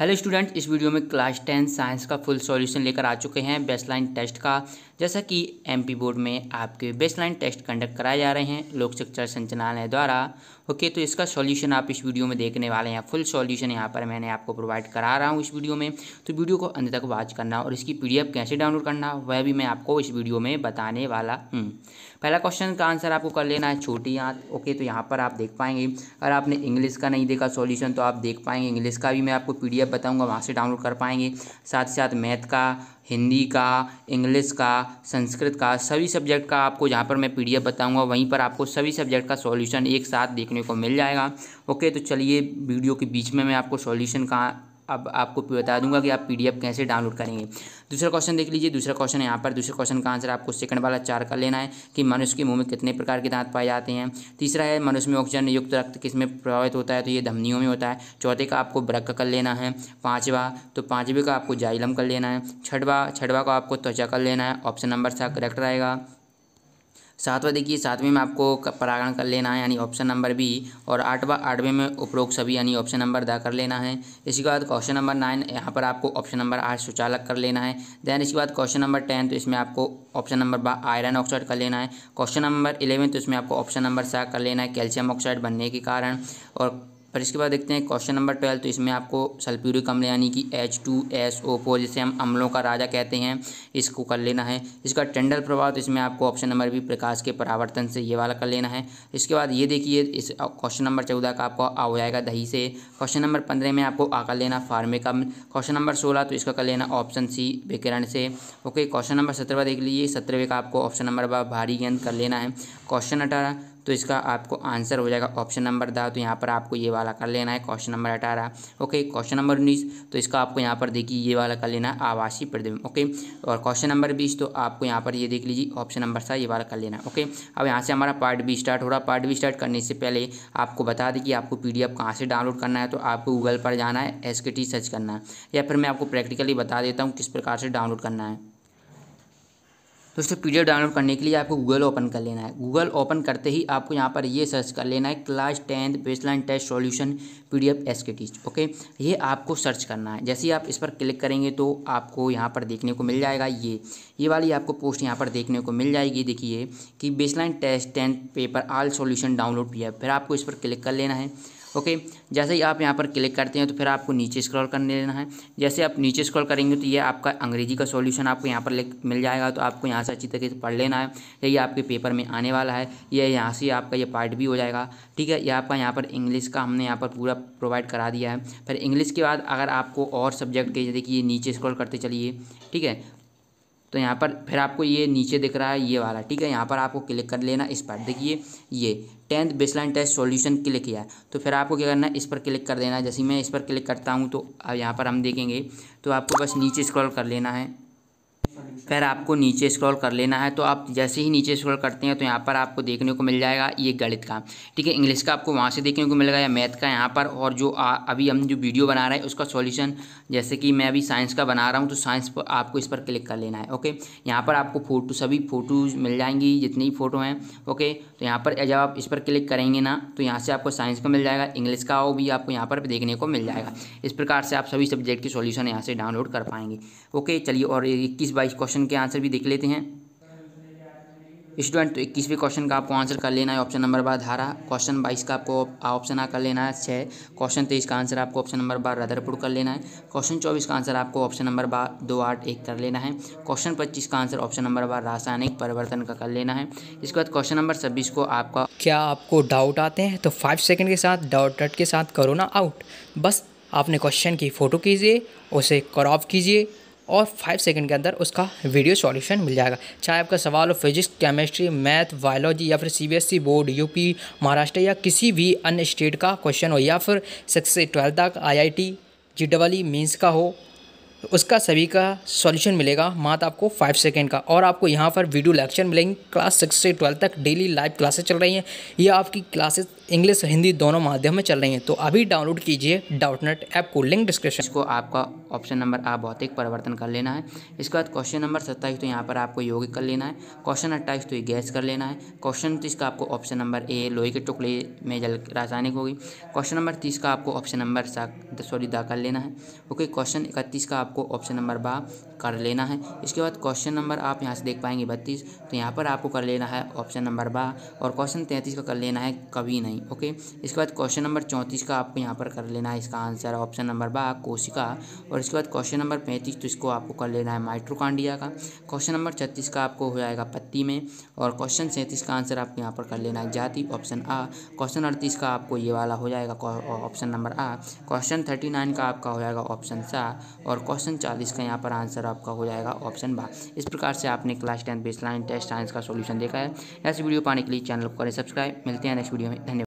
hello student इस video में class ten science का फुल सॉल्यूशन लेकर आ चुके हैं बेसलाइन टेस्ट का जैसा कि एमपी बोर्ड में आपके बेसलाइन टेस्ट कंडक्ट कराए जा रहे हैं लोक शिक्षा संचालय द्वारा ओके तो इसका सॉल्यूशन आप इस वीडियो में देखने वाले हैं फुल सॉल्यूशन यहाँ पर मैंने आपको प्रोवाइड करा रहा हूँ इस वीडियो में तो वीडियो को अंत तक वॉच करना और इसकी पी कैसे डाउनलोड करना वह भी मैं आपको इस वीडियो में बताने वाला हूँ पहला क्वेश्चन का आंसर आपको कर लेना है छोटी आँत ओके तो यहाँ पर आप देख पाएंगे अगर आपने इंग्लिश का नहीं देखा सोल्यूशन तो आप देख पाएंगे इंग्लिश का भी मैं आपको पी वेब बताऊँगा वहाँ से डाउनलोड कर पाएंगे साथ ही साथ मैथ का हिंदी का इंग्लिश का संस्कृत का सभी सब्जेक्ट का आपको जहाँ पर मैं पीडीएफ बताऊंगा वहीं पर आपको सभी सब्जेक्ट का सॉल्यूशन एक साथ देखने को मिल जाएगा ओके तो चलिए वीडियो के बीच में मैं आपको सॉल्यूशन का अब आपको बता दूंगा कि आप पीडीएफ कैसे डाउनलोड करेंगे दूसरा क्वेश्चन देख लीजिए दूसरा क्वेश्चन यहाँ पर दूसरे क्वेश्चन का आंसर आपको सेकंड वाला चार का लेना है कि मनुष्य के मुंह में कितने प्रकार के दांत पाए जाते हैं तीसरा है मनुष्य में ऑक्सीजन युक्त रक्त किस में प्रभावित होता है तो ये धमनियों में होता है चौथे का आपको ब्रक कर लेना है पाँचवा तो पाँचवें का आपको जाइलम कर लेना है छठवा छठवा का आपको त्वचा कर लेना है ऑप्शन नंबर सा करेक्ट रहेगा सातवां देखिए सातवें में आपको परागण कर लेना है यानी ऑप्शन नंबर बी और आठवां आठवें में उपरोक्त सभी यानी ऑप्शन नंबर द कर लेना है इसके बाद क्वेश्चन नंबर नाइन यहाँ पर आपको ऑप्शन नंबर आठ सुचालक कर लेना है देन इसके बाद क्वेश्चन नंबर टेन तो इसमें आपको ऑप्शन नंबर आयरन ऑक्साइड कर लेना है क्वेश्चन नंबर इलेवन तो इसमें आपको ऑप्शन नंबर सा कर लेना है कैल्शियम ऑक्साइड बनने के कारण और फिर इसके बाद देखते हैं क्वेश्चन नंबर ट्वेल्व तो इसमें आपको सल्फ्यूरिक अम्ल यानी कि H two S O four जिसे हम अम्लों का राजा कहते हैं इसको कर लेना है इसका टेंडल प्रभाव तो इसमें आपको ऑप्शन नंबर बी प्रकाश के परावर्तन से ये वाला कर लेना है इसके बाद ये देखिए इस क्वेश्चन नंबर चौदह का आपको आ जाएगा दही से क्वेश्चन नंबर पंद्रह में आपको आ कर लेना फार्मिक अम्ल क्वेश्चन नंबर सोलह तो इसका कर लेना ऑप्शन सी विकिरण से ओके क्वेश्चन नंबर सत्रहवा देख लीजिए सत्रहवें का आपको ऑप्शन नंबर भारी गेंद कर लेना है क्वेश्चन अठारह तो इसका आपको आंसर हो जाएगा ऑप्शन नंबर दा तो यहाँ पर आपको ये वाला कर लेना है क्वेश्चन नंबर अठारह ओके क्वेश्चन नंबर उन्नीस तो इसका आपको यहाँ पर देखिए ये वाला कर लेना है आवासीय प्रतिबिंब ओके और क्वेश्चन नंबर बीस तो आपको यहाँ पर ये देख लीजिए ऑप्शन नंबर सात ये वाला कर लेना है ओके अब यहाँ से हमारा पार्ट बी स्टार्ट हो रहा पार्ट बी स्टार्ट करने से पहले आपको बता दें कि आपको पी डी कहाँ से डाउनलोड करना है तो आपको गूगल पर जाना है एस के टी सर्च करना है या फिर मैं आपको प्रैक्टिकली बता देता हूँ किस प्रकार से डाउनलोड करना है दोस्तों पी डाउनलोड करने के लिए आपको गूगल ओपन कर लेना है गूगल ओपन करते ही आपको यहाँ पर ये सर्च कर लेना है class tenth baseline test solution P D okay ये आपको सर्च करना है जैसे ही आप इस पर क्लिक करेंगे तो आपको यहाँ पर देखने को मिल जाएगा ये ये वाली आपको पोस्ट यहाँ पर देखने को मिल जाएगी देखिए कि baseline test tenth paper all solution download P फिर आपको इस पर क्लिक कर लेना है ओके जैसे ही आप यहाँ पर क्लिक करते हैं तो फिर आपको नीचे स्क्रॉल करने लेना है जैसे आप नीचे स्क्रॉल करेंगे तो ये आपका अंग्रेजी का सॉल्यूशन आपको यहाँ पर मिल जाएगा तो आपको यहाँ से अच्छी तरीके से पढ़ लेना है यही आपके पेपर में आने वाला है ये यहाँ से आपका ये पार्ट भी हो जाएगा ठीक है ये आपका यहाँ पर इंग्लिश का हमने यहाँ पर पूरा प्रोवाइड करा दिया है फिर इंग्लिश के बाद अगर आपको और सब्जेक्ट के देखिए नीचे स्क्रॉल करते चलिए ठीक है तो यहाँ पर फिर आपको ये नीचे दिख रहा है ये वाला ठीक है यहाँ पर आपको क्लिक कर लेना इस पर देखिए ये tenth baseline test solution click किया तो फिर आपको क्या करना है इस पर क्लिक कर देना है जैसे मैं इस पर क्लिक करता हूँ तो अब यहाँ पर हम देखेंगे तो आपको बस नीचे स्क्रॉल कर लेना है फिर आपको नीचे स्क्रॉल कर लेना है तो आप जैसे ही नीचे स्क्रॉल करते हैं तो यहाँ पर आपको देखने को मिल जाएगा ये गणित का ठीक है इंग्लिश का आपको वहाँ से देखने को मिलेगा या मैथ का यहाँ पर और जो आ, अभी हम जो वीडियो बना रहे हैं उसका सॉल्यूशन जैसे कि मैं अभी साइंस का बना रहा हूँ तो साइंस पर आपको इस पर क्लिक कर लेना है ओके यहाँ पर आपको फोटो सभी फ़ोटोज़ मिल जाएंगी जितनी भी फ़ोटो हैं ओके तो यहाँ पर जब आप इस पर क्लिक करेंगे ना तो यहाँ से आपको साइंस का मिल जाएगा इंग्लिश का वो भी आपको यहाँ पर देखने को मिल जाएगा इस प्रकार से आप सभी सब्जेक्ट के सोल्यूशन यहाँ से डाउनलोड कर पाएंगे ओके चलिए और इक्कीस बाई इस क्वेश्चन के आंसर भी देख लेते हैं स्टूडेंट तो इक्कीसवें क्वेश्चन का आपको आंसर कर लेना है ऑप्शन नंबर बार धारा क्वेश्चन बाईस का आपको ऑप्शन आ कर लेना है छः क्वेश्चन तेईस का आंसर आपको ऑप्शन नंबर बार रदरपुर कर लेना है क्वेश्चन चौबीस का आंसर आपको ऑप्शन नंबर बार दो आठ एक कर लेना है क्वेश्चन पच्चीस का आंसर ऑप्शन नंबर बार रासायनिक परिवर्तन का कर लेना है इसके बाद क्वेश्चन नंबर छब्बीस को आपका क्या आपको डाउट आते हैं तो फाइव सेकेंड के साथ डाउट के साथ करो ना आउट बस आपने क्वेश्चन की फ़ोटो कीजिए उसे क्रॉप कीजिए और फाइव सेकेंड के अंदर उसका वीडियो सॉल्यूशन मिल जाएगा चाहे आपका सवाल हो फिजिक्स केमिस्ट्री मैथ बायोलॉजी या फिर सीबीएसई बोर्ड यूपी महाराष्ट्र या किसी भी अन्य स्टेट का क्वेश्चन हो या फिर सिक्स से ट्वेल्थ तक IIT J double E mains का हो उसका सभी का सॉल्यूशन मिलेगा मात्र आपको फाइव सेकेंड का और आपको यहाँ पर वीडियो लेक्चर मिलेंगे क्लास सिक्स से ट्वेल्थ तक डेली लाइव क्लासेस चल रही हैं ये आपकी क्लासेस इंग्लिश हिंदी दोनों माध्यम में चल रही हैं तो अभी डाउनलोड कीजिए डाउटनेट ऐप को लिंक डिस्क्रिप्शन को आपका ऑप्शन नंबर आ भौतिक परिवर्तन कर लेना है इसके बाद क्वेश्चन नंबर सत्ताईस तो यहाँ पर आपको यौगिक कर लेना है क्वेश्चन अट्ठाईस तो ये गैस कर लेना है क्वेश्चन तीस का आपको ऑप्शन नंबर ए लोहे के टुकड़े में जल रासायनिक होगी क्वेश्चन नंबर तीस का आपको ऑप्शन नंबर सा सॉरी दा कर लेना है ओके क्वेश्चन इकतीस का आपको ऑप्शन नंबर बा कर लेना है इसके बाद क्वेश्चन नंबर आप यहाँ से देख पाएंगे बत्तीस तो यहाँ पर आपको कर लेना है ऑप्शन नंबर बा और क्वेश्चन तैंतीस का कर लेना है कभी नहीं ओके इसके बाद क्वेश्चन नंबर चौंतीस का आपको यहाँ पर कर लेना है इसका आंसर ऑप्शन नंबर बा कोशिका और और इसके बाद क्वेश्चन नंबर पैंतीस तो इसको आपको कर लेना है माइट्रोकांडिया का क्वेश्चन नंबर छत्तीस का आपको हो जाएगा पत्ती में और क्वेश्चन सैंतीस का आंसर आपको यहाँ पर कर लेना है जाति ऑप्शन आ क्वेश्चन अड़तीस का आपको ये वाला हो जाएगा ऑप्शन नंबर आ क्वेश्चन थर्टी नाइन का आपका हो जाएगा ऑप्शन सा और क्वेश्चन चालीस का यहाँ पर आंसर आपका हो जाएगा ऑप्शन बा इस प्रकार से आपने class tenth line test science का सोल्यूशन देखा है ऐसी वीडियो पाने के लिए चैनल को करें सब्सक्राइब मिलते हैं नेक्स्ट वीडियो में धन्यवाद